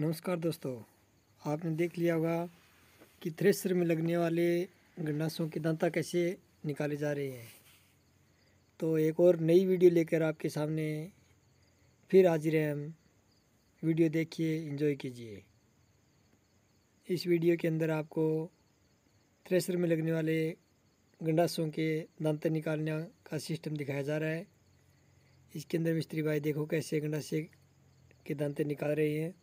नमस्कार दोस्तों आपने देख लिया होगा कि थ्रेसर में लगने वाले गन्नासों के दांता कैसे निकाले जा रहे हैं तो एक और नई वीडियो लेकर आपके सामने फिर हाजिर रहे हम वीडियो देखिए एंजॉय कीजिए इस वीडियो के अंदर आपको थ्रेसर में लगने वाले गंडासों के दांते निकालने का सिस्टम दिखाया जा रहा है इसके अंदर मिस्त्री भाई देखो कैसे गंडासे के दांते निकाल रहे हैं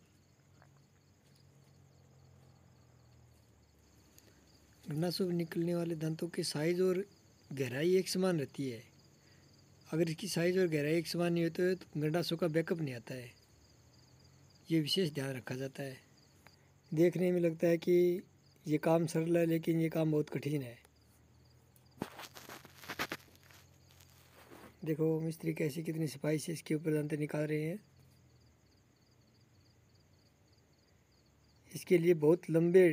वरना शुभ निकलने वाले दांतों की साइज़ और गहराई एक समान रहती है अगर इसकी साइज़ और गहराई एक समान नहीं होती है तो गंडासों का बैकअप नहीं आता है ये विशेष ध्यान रखा जाता है देखने में लगता है कि ये काम सरल है लेकिन ये काम बहुत कठिन है देखो मिस्त्री कैसे कितनी सफाई से इसके ऊपर दंते निकाल रहे हैं इसके लिए बहुत लंबे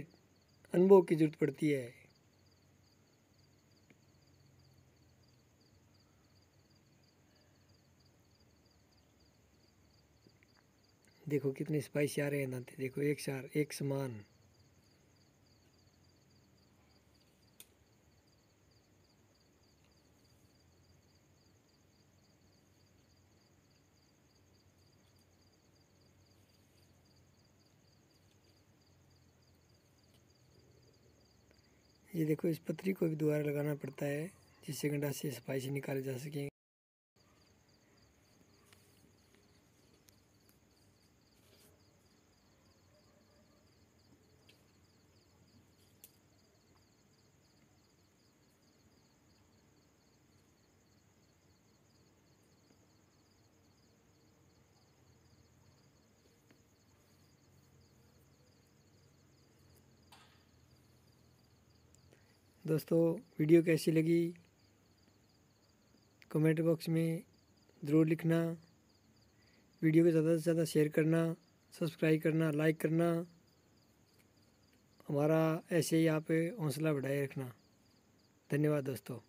अनुभव की जरूरत पड़ती है देखो कितने स्पाइसी आ रहे हैं नाते देखो एक सार एक समान ये देखो इस पत्री को भी दोबारा लगाना पड़ता है जिससे गंडा से स्पाइसी निकाले जा सकें दोस्तों वीडियो कैसी लगी कमेंट बॉक्स में ज़रूर लिखना वीडियो को ज़्यादा से ज़्यादा शेयर करना सब्सक्राइब करना लाइक करना हमारा ऐसे ही आप हौसला बढ़ाए रखना धन्यवाद दोस्तों